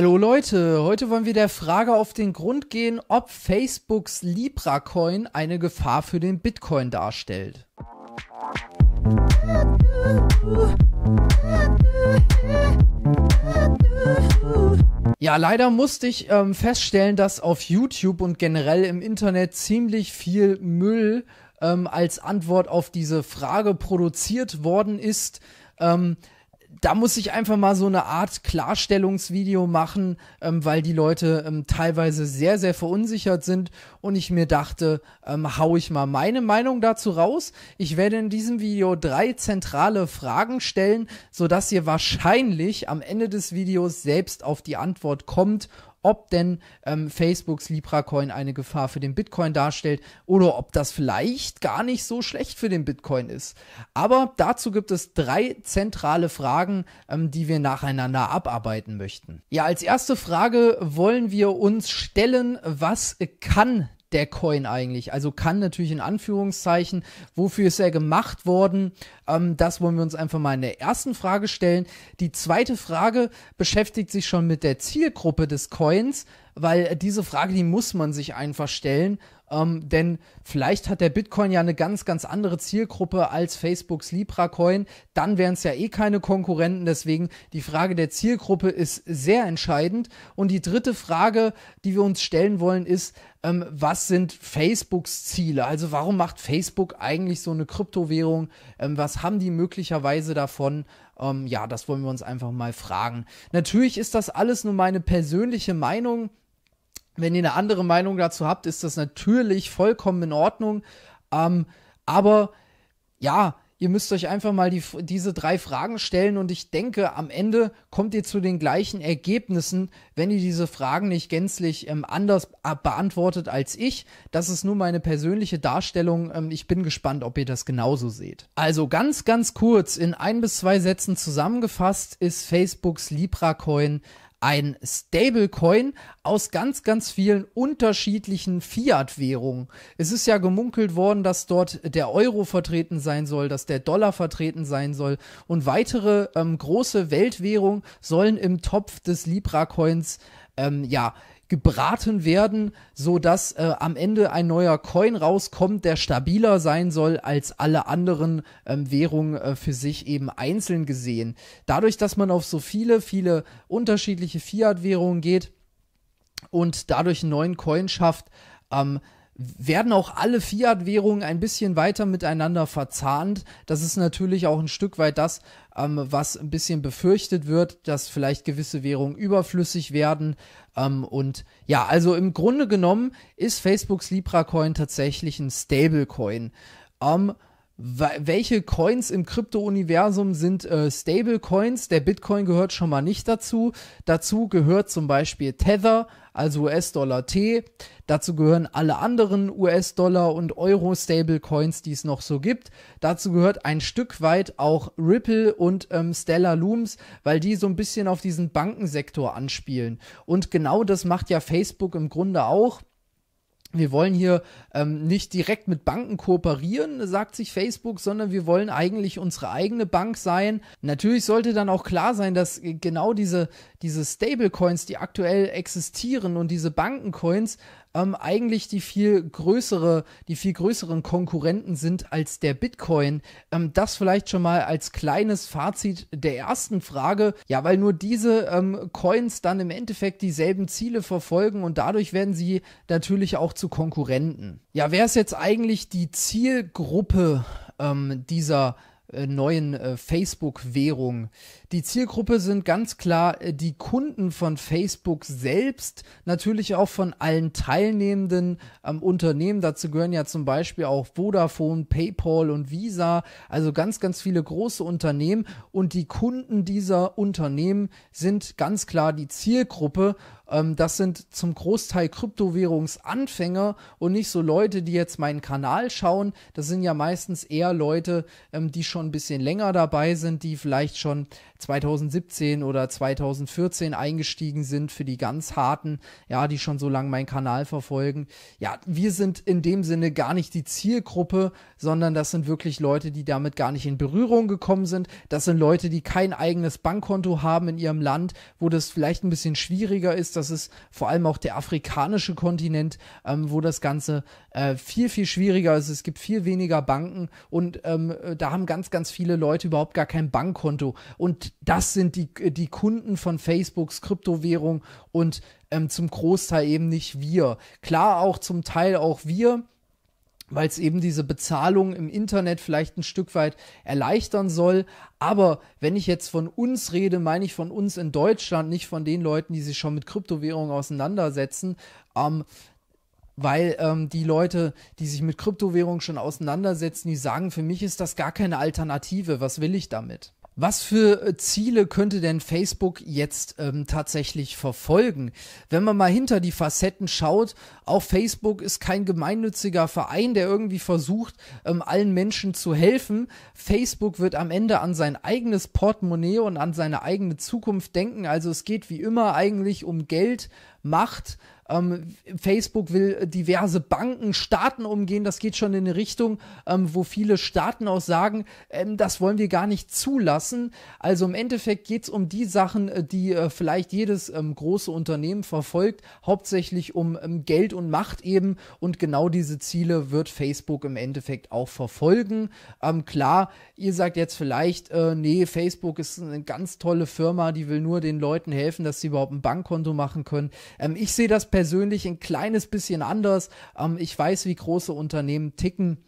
Hallo Leute, heute wollen wir der Frage auf den Grund gehen, ob Facebooks Libra Coin eine Gefahr für den Bitcoin darstellt. Ja, leider musste ich ähm, feststellen, dass auf YouTube und generell im Internet ziemlich viel Müll ähm, als Antwort auf diese Frage produziert worden ist. Ähm, da muss ich einfach mal so eine Art Klarstellungsvideo machen, ähm, weil die Leute ähm, teilweise sehr, sehr verunsichert sind und ich mir dachte, ähm, hau ich mal meine Meinung dazu raus. Ich werde in diesem Video drei zentrale Fragen stellen, sodass ihr wahrscheinlich am Ende des Videos selbst auf die Antwort kommt ob denn ähm, Facebooks Libra-Coin eine Gefahr für den Bitcoin darstellt oder ob das vielleicht gar nicht so schlecht für den Bitcoin ist. Aber dazu gibt es drei zentrale Fragen, ähm, die wir nacheinander abarbeiten möchten. Ja, als erste Frage wollen wir uns stellen, was kann der Coin eigentlich? Also kann natürlich in Anführungszeichen, wofür ist er gemacht worden? Ähm, das wollen wir uns einfach mal in der ersten Frage stellen. Die zweite Frage beschäftigt sich schon mit der Zielgruppe des Coins, weil äh, diese Frage, die muss man sich einfach stellen. Ähm, denn vielleicht hat der Bitcoin ja eine ganz, ganz andere Zielgruppe als Facebooks Libra-Coin. Dann wären es ja eh keine Konkurrenten. Deswegen die Frage der Zielgruppe ist sehr entscheidend. Und die dritte Frage, die wir uns stellen wollen, ist, ähm, was sind Facebooks Ziele? Also warum macht Facebook eigentlich so eine Kryptowährung? Ähm, was haben die möglicherweise davon? Ähm, ja, das wollen wir uns einfach mal fragen. Natürlich ist das alles nur meine persönliche Meinung. Wenn ihr eine andere Meinung dazu habt, ist das natürlich vollkommen in Ordnung. Ähm, aber ja, ihr müsst euch einfach mal die, diese drei Fragen stellen und ich denke, am Ende kommt ihr zu den gleichen Ergebnissen, wenn ihr diese Fragen nicht gänzlich ähm, anders äh, beantwortet als ich. Das ist nur meine persönliche Darstellung. Ähm, ich bin gespannt, ob ihr das genauso seht. Also ganz, ganz kurz in ein bis zwei Sätzen zusammengefasst ist Facebooks Libra Coin ein Stablecoin aus ganz, ganz vielen unterschiedlichen Fiat-Währungen. Es ist ja gemunkelt worden, dass dort der Euro vertreten sein soll, dass der Dollar vertreten sein soll und weitere ähm, große Weltwährungen sollen im Topf des Libra-Coins ähm, ja, gebraten werden, so dass äh, am Ende ein neuer Coin rauskommt, der stabiler sein soll als alle anderen ähm, Währungen äh, für sich eben einzeln gesehen. Dadurch, dass man auf so viele, viele unterschiedliche Fiat-Währungen geht und dadurch einen neuen Coin schafft, ähm, werden auch alle Fiat-Währungen ein bisschen weiter miteinander verzahnt. Das ist natürlich auch ein Stück weit das, ähm, was ein bisschen befürchtet wird, dass vielleicht gewisse Währungen überflüssig werden. Ähm, und ja, also im Grunde genommen ist Facebooks Libra-Coin tatsächlich ein Stablecoin. Ähm, welche Coins im Krypto-Universum sind äh, Stable-Coins. Der Bitcoin gehört schon mal nicht dazu. Dazu gehört zum Beispiel Tether, also US-Dollar T. Dazu gehören alle anderen US-Dollar und Euro-Stable-Coins, die es noch so gibt. Dazu gehört ein Stück weit auch Ripple und ähm, Stellar Looms, weil die so ein bisschen auf diesen Bankensektor anspielen. Und genau das macht ja Facebook im Grunde auch wir wollen hier ähm, nicht direkt mit Banken kooperieren, sagt sich Facebook, sondern wir wollen eigentlich unsere eigene Bank sein. Natürlich sollte dann auch klar sein, dass äh, genau diese, diese Stablecoins, die aktuell existieren und diese Bankencoins ähm, eigentlich die viel größere, die viel größeren Konkurrenten sind als der Bitcoin. Ähm, das vielleicht schon mal als kleines Fazit der ersten Frage. Ja, weil nur diese ähm, Coins dann im Endeffekt dieselben Ziele verfolgen und dadurch werden sie natürlich auch zu Konkurrenten. Ja, wer ist jetzt eigentlich die Zielgruppe ähm, dieser äh, neuen äh, Facebook-Währung. Die Zielgruppe sind ganz klar äh, die Kunden von Facebook selbst, natürlich auch von allen Teilnehmenden am Unternehmen. Dazu gehören ja zum Beispiel auch Vodafone, PayPal und Visa, also ganz, ganz viele große Unternehmen. Und die Kunden dieser Unternehmen sind ganz klar die Zielgruppe. Ähm, das sind zum Großteil Kryptowährungsanfänger und nicht so Leute, die jetzt meinen Kanal schauen. Das sind ja meistens eher Leute, ähm, die schon ein bisschen länger dabei sind, die vielleicht schon 2017 oder 2014 eingestiegen sind für die ganz harten, ja, die schon so lange meinen Kanal verfolgen. Ja, wir sind in dem Sinne gar nicht die Zielgruppe, sondern das sind wirklich Leute, die damit gar nicht in Berührung gekommen sind. Das sind Leute, die kein eigenes Bankkonto haben in ihrem Land, wo das vielleicht ein bisschen schwieriger ist, das ist vor allem auch der afrikanische Kontinent, ähm, wo das Ganze äh, viel, viel schwieriger ist. Es gibt viel weniger Banken und ähm, äh, da haben ganz, ganz viele Leute überhaupt gar kein Bankkonto. Und das sind die, äh, die Kunden von Facebooks Kryptowährung und ähm, zum Großteil eben nicht wir. Klar, auch zum Teil auch wir weil es eben diese Bezahlung im Internet vielleicht ein Stück weit erleichtern soll. Aber wenn ich jetzt von uns rede, meine ich von uns in Deutschland, nicht von den Leuten, die sich schon mit Kryptowährungen auseinandersetzen. Ähm, weil ähm, die Leute, die sich mit Kryptowährungen schon auseinandersetzen, die sagen, für mich ist das gar keine Alternative. Was will ich damit? Was für äh, Ziele könnte denn Facebook jetzt ähm, tatsächlich verfolgen? Wenn man mal hinter die Facetten schaut, auch Facebook ist kein gemeinnütziger Verein, der irgendwie versucht, ähm, allen Menschen zu helfen. Facebook wird am Ende an sein eigenes Portemonnaie und an seine eigene Zukunft denken. Also es geht wie immer eigentlich um Geld, Macht, ähm, Facebook will diverse Banken, Staaten umgehen. Das geht schon in eine Richtung, ähm, wo viele Staaten auch sagen, ähm, das wollen wir gar nicht zulassen. Also im Endeffekt geht es um die Sachen, äh, die äh, vielleicht jedes ähm, große Unternehmen verfolgt, hauptsächlich um ähm, Geld und Macht eben. Und genau diese Ziele wird Facebook im Endeffekt auch verfolgen. Ähm, klar, ihr sagt jetzt vielleicht, äh, nee, Facebook ist eine ganz tolle Firma, die will nur den Leuten helfen, dass sie überhaupt ein Bankkonto machen können. ich sehe das persönlich persönlich ein kleines bisschen anders. Ähm, ich weiß, wie große Unternehmen ticken.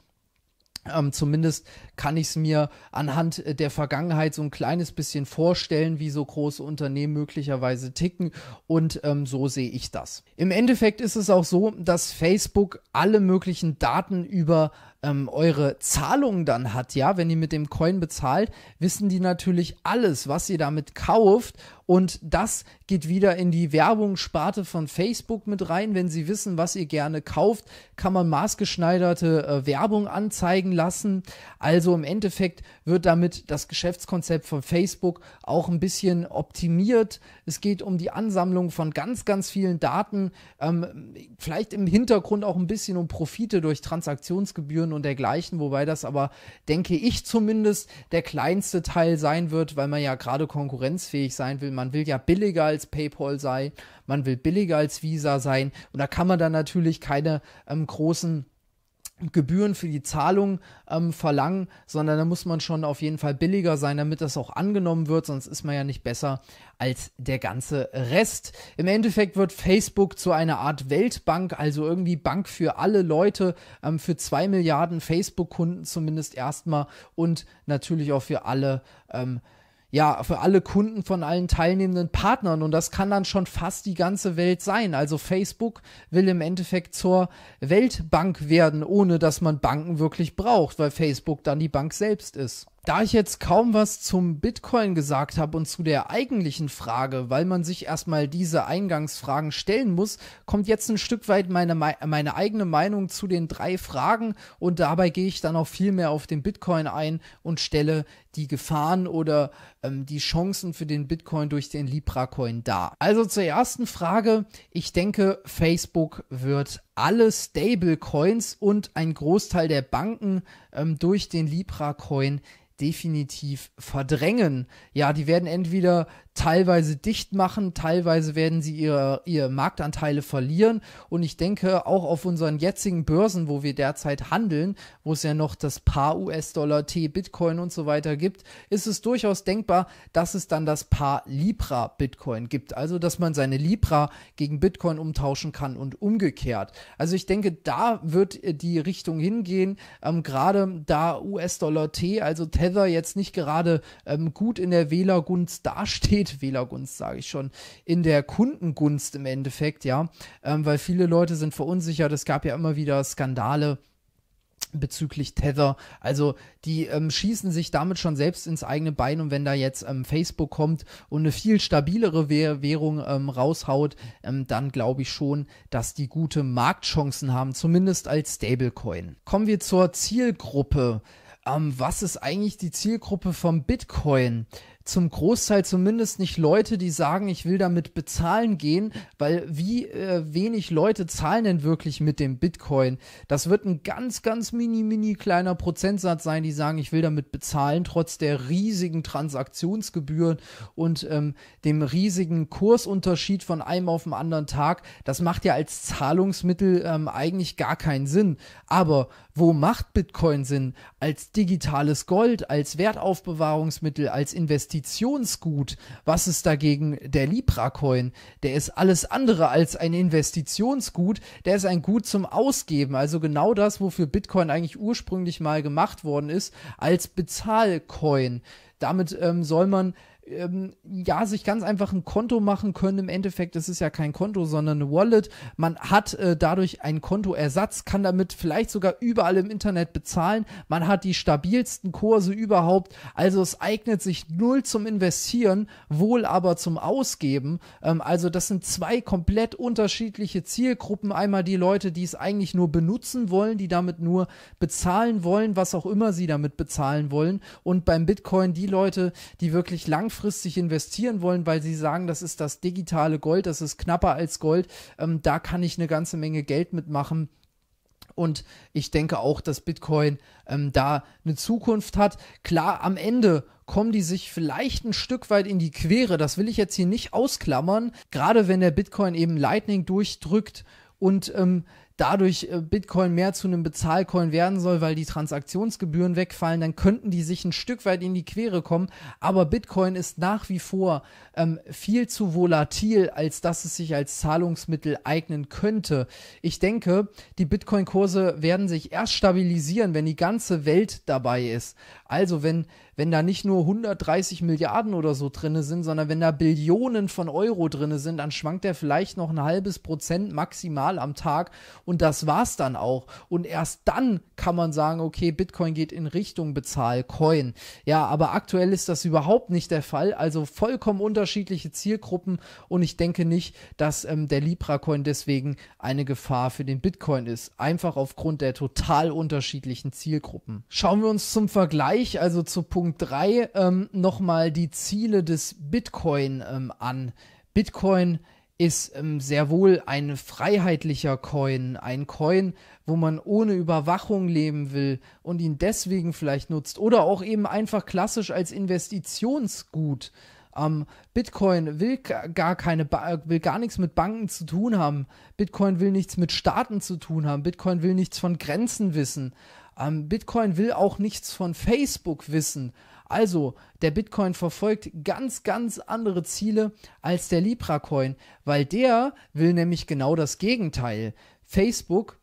Ähm, zumindest kann ich es mir anhand äh, der Vergangenheit so ein kleines bisschen vorstellen, wie so große Unternehmen möglicherweise ticken und ähm, so sehe ich das. Im Endeffekt ist es auch so, dass Facebook alle möglichen Daten über ähm, eure Zahlungen dann hat, ja, wenn ihr mit dem Coin bezahlt, wissen die natürlich alles, was ihr damit kauft. Und das geht wieder in die Werbungssparte von Facebook mit rein. Wenn sie wissen, was ihr gerne kauft, kann man maßgeschneiderte äh, Werbung anzeigen lassen. Also im Endeffekt wird damit das Geschäftskonzept von Facebook auch ein bisschen optimiert. Es geht um die Ansammlung von ganz, ganz vielen Daten. Ähm, vielleicht im Hintergrund auch ein bisschen um Profite durch Transaktionsgebühren Namen und dergleichen, wobei das aber, denke ich zumindest, der kleinste Teil sein wird, weil man ja gerade konkurrenzfähig sein will. Man will ja billiger als PayPal sein, man will billiger als Visa sein und da kann man dann natürlich keine ähm, großen Gebühren für die Zahlung ähm, verlangen, sondern da muss man schon auf jeden Fall billiger sein, damit das auch angenommen wird, sonst ist man ja nicht besser als der ganze Rest. Im Endeffekt wird Facebook zu einer Art Weltbank, also irgendwie Bank für alle Leute, ähm, für zwei Milliarden Facebook-Kunden zumindest erstmal und natürlich auch für alle ähm, ja, für alle Kunden von allen teilnehmenden Partnern. Und das kann dann schon fast die ganze Welt sein. Also Facebook will im Endeffekt zur Weltbank werden, ohne dass man Banken wirklich braucht, weil Facebook dann die Bank selbst ist. Da ich jetzt kaum was zum Bitcoin gesagt habe und zu der eigentlichen Frage, weil man sich erstmal diese Eingangsfragen stellen muss, kommt jetzt ein Stück weit meine, meine eigene Meinung zu den drei Fragen und dabei gehe ich dann auch viel mehr auf den Bitcoin ein und stelle die Gefahren oder ähm, die Chancen für den Bitcoin durch den Libra-Coin dar? Also zur ersten Frage. Ich denke, Facebook wird alle Stablecoins und ein Großteil der Banken ähm, durch den Libra-Coin definitiv verdrängen. Ja, die werden entweder teilweise dicht machen, teilweise werden sie ihre, ihre Marktanteile verlieren. Und ich denke, auch auf unseren jetzigen Börsen, wo wir derzeit handeln, wo es ja noch das Paar US-Dollar, T, Bitcoin und so weiter gibt, ist es durchaus denkbar, dass es dann das Paar Libra Bitcoin gibt. Also, dass man seine Libra gegen Bitcoin umtauschen kann und umgekehrt. Also, ich denke, da wird die Richtung hingehen. Ähm, gerade da US-Dollar T, also Tether jetzt nicht gerade ähm, gut in der Wählergunst dasteht, und Wählergunst, sage ich schon, in der Kundengunst im Endeffekt, ja, ähm, weil viele Leute sind verunsichert. Es gab ja immer wieder Skandale bezüglich Tether. Also die ähm, schießen sich damit schon selbst ins eigene Bein und wenn da jetzt ähm, Facebook kommt und eine viel stabilere Währung ähm, raushaut, ähm, dann glaube ich schon, dass die gute Marktchancen haben, zumindest als Stablecoin. Kommen wir zur Zielgruppe. Ähm, was ist eigentlich die Zielgruppe vom Bitcoin? zum Großteil zumindest nicht Leute, die sagen, ich will damit bezahlen gehen, weil wie äh, wenig Leute zahlen denn wirklich mit dem Bitcoin? Das wird ein ganz, ganz mini, mini kleiner Prozentsatz sein, die sagen, ich will damit bezahlen, trotz der riesigen Transaktionsgebühren und ähm, dem riesigen Kursunterschied von einem auf den anderen Tag. Das macht ja als Zahlungsmittel ähm, eigentlich gar keinen Sinn. Aber wo macht Bitcoin Sinn? Als digitales Gold, als Wertaufbewahrungsmittel, als Investition? Investitionsgut. Was ist dagegen der Libra-Coin? Der ist alles andere als ein Investitionsgut. Der ist ein Gut zum Ausgeben. Also genau das, wofür Bitcoin eigentlich ursprünglich mal gemacht worden ist, als Bezahlcoin. Damit ähm, soll man ähm, ja, sich ganz einfach ein Konto machen können. Im Endeffekt, das ist ja kein Konto, sondern eine Wallet. Man hat äh, dadurch einen Kontoersatz, kann damit vielleicht sogar überall im Internet bezahlen. Man hat die stabilsten Kurse überhaupt. Also es eignet sich null zum Investieren, wohl aber zum Ausgeben. Ähm, also das sind zwei komplett unterschiedliche Zielgruppen. Einmal die Leute, die es eigentlich nur benutzen wollen, die damit nur bezahlen wollen, was auch immer sie damit bezahlen wollen. Und beim Bitcoin die Leute, die wirklich langfristig langfristig investieren wollen, weil sie sagen, das ist das digitale Gold, das ist knapper als Gold, ähm, da kann ich eine ganze Menge Geld mitmachen. Und ich denke auch, dass Bitcoin ähm, da eine Zukunft hat. Klar, am Ende kommen die sich vielleicht ein Stück weit in die Quere. Das will ich jetzt hier nicht ausklammern. Gerade wenn der Bitcoin eben Lightning durchdrückt und ähm, dadurch äh, Bitcoin mehr zu einem Bezahlcoin werden soll, weil die Transaktionsgebühren wegfallen, dann könnten die sich ein Stück weit in die Quere kommen. Aber Bitcoin ist nach wie vor ähm, viel zu volatil, als dass es sich als Zahlungsmittel eignen könnte. Ich denke, die Bitcoin-Kurse werden sich erst stabilisieren, wenn die ganze Welt dabei ist. Also wenn, wenn da nicht nur 130 Milliarden oder so drin sind, sondern wenn da Billionen von Euro drin sind, dann schwankt er vielleicht noch ein halbes Prozent maximal am Tag und das war's dann auch. Und erst dann kann man sagen, okay, Bitcoin geht in Richtung Bezahlcoin. Ja, aber aktuell ist das überhaupt nicht der Fall. Also vollkommen unterschiedliche Zielgruppen und ich denke nicht, dass ähm, der Libra-Coin deswegen eine Gefahr für den Bitcoin ist. Einfach aufgrund der total unterschiedlichen Zielgruppen. Schauen wir uns zum Vergleich gleich, also zu Punkt 3, ähm, nochmal die Ziele des Bitcoin ähm, an. Bitcoin ist ähm, sehr wohl ein freiheitlicher Coin, ein Coin, wo man ohne Überwachung leben will und ihn deswegen vielleicht nutzt oder auch eben einfach klassisch als Investitionsgut. Ähm, Bitcoin will gar keine, ba äh, will gar nichts mit Banken zu tun haben. Bitcoin will nichts mit Staaten zu tun haben. Bitcoin will nichts von Grenzen wissen. Ähm, Bitcoin will auch nichts von Facebook wissen. Also, der Bitcoin verfolgt ganz, ganz andere Ziele als der Libra-Coin, weil der will nämlich genau das Gegenteil. Facebook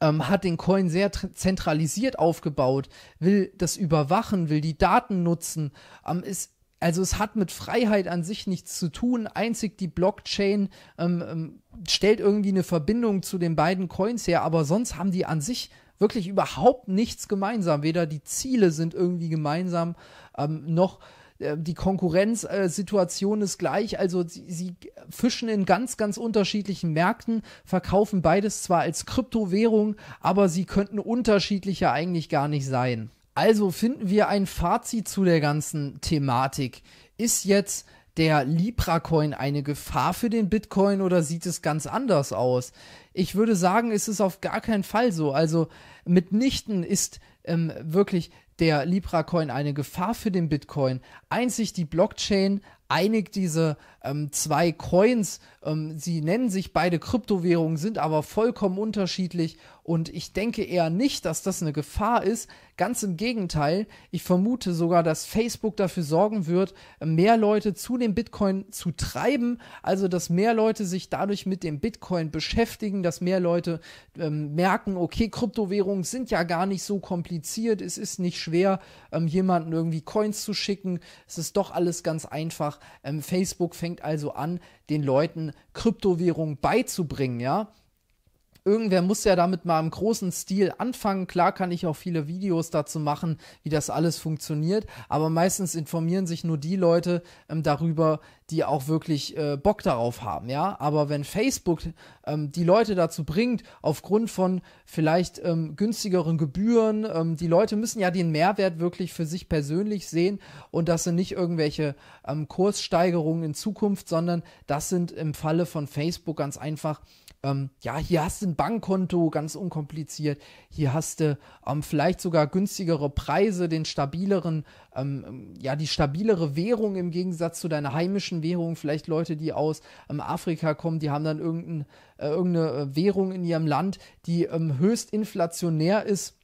ähm, hat den Coin sehr zentralisiert aufgebaut, will das überwachen, will die Daten nutzen, ähm, ist also es hat mit Freiheit an sich nichts zu tun. Einzig die Blockchain ähm, ähm, stellt irgendwie eine Verbindung zu den beiden Coins her, aber sonst haben die an sich wirklich überhaupt nichts gemeinsam. Weder die Ziele sind irgendwie gemeinsam, ähm, noch äh, die Konkurrenzsituation ist gleich. Also sie, sie, fischen in ganz, ganz unterschiedlichen Märkten, verkaufen beides zwar als Kryptowährung, aber sie könnten unterschiedlicher eigentlich gar nicht sein. Also finden wir ein Fazit zu der ganzen Thematik. Ist jetzt der Libra-Coin eine Gefahr für den Bitcoin oder sieht es ganz anders aus? Ich würde sagen, es ist auf gar keinen Fall so. Also mitnichten ist ähm, wirklich der Libra-Coin eine Gefahr für den Bitcoin. Einzig die Blockchain einigt diese ähm, zwei Coins. Ähm, sie nennen sich beide Kryptowährungen, sind aber vollkommen unterschiedlich und ich denke eher nicht, dass das eine Gefahr ist. Ganz im Gegenteil, ich vermute sogar, dass Facebook dafür sorgen wird, mehr Leute zu dem Bitcoin zu treiben. Also, dass mehr Leute sich dadurch mit dem Bitcoin beschäftigen, dass mehr Leute ähm, merken, okay, Kryptowährungen sind ja gar nicht so kompliziert. Es ist nicht schwer, ähm, jemanden irgendwie Coins zu schicken. Es ist doch alles ganz einfach. Ähm, Facebook fängt also an, den Leuten Kryptowährungen beizubringen, ja irgendwer muss ja damit mal im großen Stil anfangen. Klar kann ich auch viele Videos dazu machen, wie das alles funktioniert, aber meistens informieren sich nur die Leute ähm, darüber, die auch wirklich äh, Bock darauf haben, ja. Aber wenn Facebook ähm, die Leute dazu bringt, aufgrund von vielleicht ähm, günstigeren Gebühren, ähm, die Leute müssen ja den Mehrwert wirklich für sich persönlich sehen und das sind nicht irgendwelche ähm, Kurssteigerungen in Zukunft, sondern das sind im Falle von Facebook ganz einfach ähm, ja, hier hast du ein Bankkonto, ganz unkompliziert. Hier hast du ähm, vielleicht sogar günstigere Preise, den stabileren, ähm, ja, die stabilere Währung im Gegensatz zu deiner heimischen asiatischen Währungen, vielleicht Leute, die aus ähm, Afrika kommen, die haben dann irgendein, äh, irgendeine äh, Währung in ihrem Land, die ähm, höchst inflationär ist.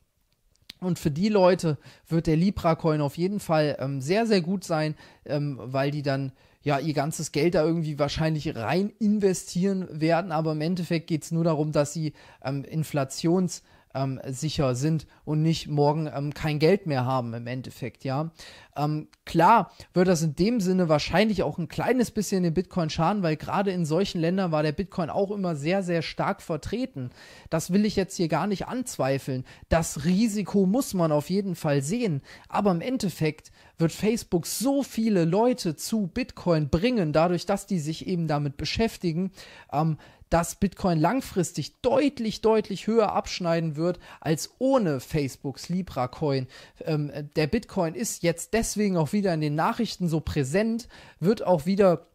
Und für die Leute wird der Libra-Coin auf jeden Fall ähm, sehr, sehr gut sein, ähm, weil die dann ja ihr ganzes Geld da irgendwie wahrscheinlich rein investieren werden. Aber im Endeffekt geht es nur darum, dass sie ähm, Inflations- ähm, sicher sind und nicht morgen ähm, kein Geld mehr haben im Endeffekt, ja. Ähm, klar wird das in dem Sinne wahrscheinlich auch ein kleines bisschen den Bitcoin schaden, weil gerade in solchen Ländern war der Bitcoin auch immer sehr, sehr stark vertreten. Das will ich jetzt hier gar nicht anzweifeln. Das Risiko muss man auf jeden Fall sehen. Aber im Endeffekt wird Facebook so viele Leute zu Bitcoin bringen, dadurch, dass die sich eben damit beschäftigen, ähm, dass Bitcoin langfristig deutlich, deutlich höher abschneiden wird als ohne Facebooks Libra Coin. Ähm, äh, der Bitcoin ist jetzt deswegen auch wieder in den Nachrichten so präsent, wird auch wieder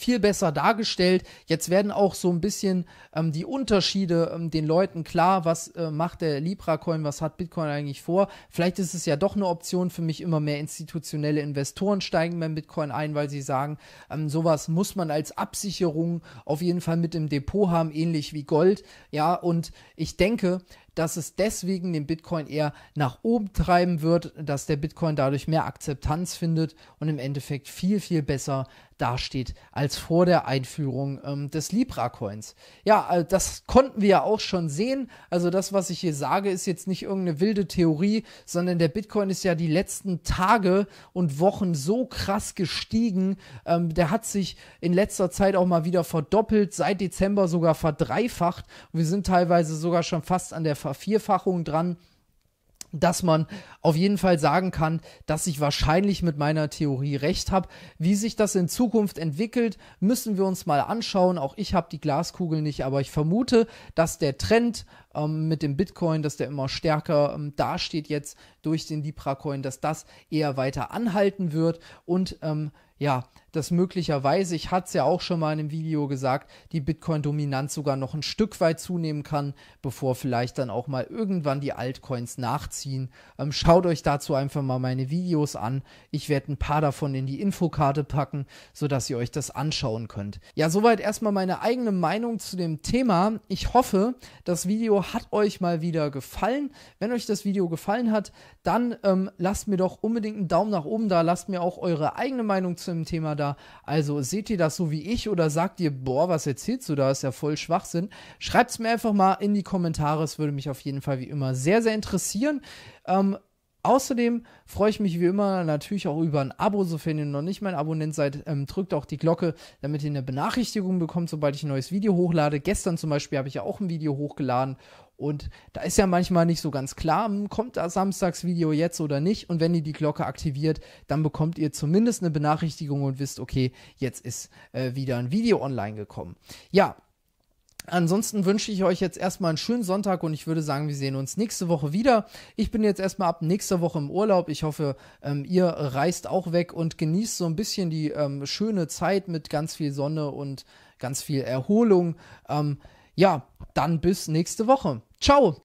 viel besser dargestellt. Jetzt werden auch so ein bisschen ähm, die Unterschiede ähm, den Leuten klar, was äh, macht der Libra-Coin, was hat Bitcoin eigentlich vor. Vielleicht ist es ja doch eine Option für mich, immer mehr institutionelle Investoren steigen beim Bitcoin ein, weil sie sagen, ähm, sowas muss man als Absicherung auf jeden Fall mit im Depot haben, ähnlich wie Gold. Ja, und ich denke, dass es deswegen den Bitcoin eher nach oben treiben wird, dass der Bitcoin dadurch mehr Akzeptanz findet und im Endeffekt viel, viel besser dasteht als vor der Einführung ähm, des Libra-Coins. Ja, also das konnten wir ja auch schon sehen. Also das, was ich hier sage, ist jetzt nicht irgendeine wilde Theorie, sondern der Bitcoin ist ja die letzten Tage und Wochen so krass gestiegen. Ähm, der hat sich in letzter Zeit auch mal wieder verdoppelt, seit Dezember sogar verdreifacht. Wir sind teilweise sogar schon fast an der Vervierfachung dran, dass man auf jeden Fall sagen kann, dass ich wahrscheinlich mit meiner Theorie recht habe. Wie sich das in Zukunft entwickelt, müssen wir uns mal anschauen. Auch ich habe die Glaskugel nicht, aber ich vermute, dass der Trend ähm, mit dem Bitcoin, dass der immer stärker ähm, dasteht jetzt durch den Libra-Coin, dass das eher weiter anhalten wird und ähm, ja, dass möglicherweise, ich hatte es ja auch schon mal in einem Video gesagt, die Bitcoin-Dominanz sogar noch ein Stück weit zunehmen kann, bevor vielleicht dann auch mal irgendwann die Altcoins nachziehen. Ähm, schaut euch dazu einfach mal meine Videos an. Ich werde ein paar davon in die Infokarte packen, sodass ihr euch das anschauen könnt. Ja, soweit erstmal meine eigene Meinung zu dem Thema. Ich hoffe, das Video hat euch mal wieder gefallen. Wenn euch das Video gefallen hat, dann ähm, lasst mir doch unbedingt einen Daumen nach oben da, lasst mir auch eure eigene Meinung zu dem Thema da. Also seht ihr das so wie ich oder sagt ihr, boah, was erzählst du da? Ist ja voll Schwachsinn. Schreibt es mir einfach mal in die Kommentare. Es würde mich auf jeden Fall wie immer sehr, sehr interessieren. Ähm, Außerdem freue ich mich wie immer natürlich auch über ein Abo, sofern ihr noch nicht mein Abonnent seid. Ähm, drückt auch die Glocke, damit ihr eine Benachrichtigung bekommt, sobald ich ein neues Video hochlade. Gestern zum Beispiel habe ich ja auch ein Video hochgeladen und da ist ja manchmal nicht so ganz klar, hm, kommt das Samstagsvideo jetzt oder nicht. Und wenn ihr die Glocke aktiviert, dann bekommt ihr zumindest eine Benachrichtigung und wisst, okay, jetzt ist äh, wieder ein Video online gekommen. Ja, Ansonsten wünsche ich euch jetzt erstmal einen schönen Sonntag und ich würde sagen, wir sehen uns nächste Woche wieder. Ich bin jetzt erstmal ab nächster Woche im Urlaub. Ich hoffe, ähm, ihr reist auch weg und genießt so ein bisschen die ähm, schöne Zeit mit ganz viel Sonne und ganz viel Erholung. Ähm, ja, dann bis nächste Woche. Ciao!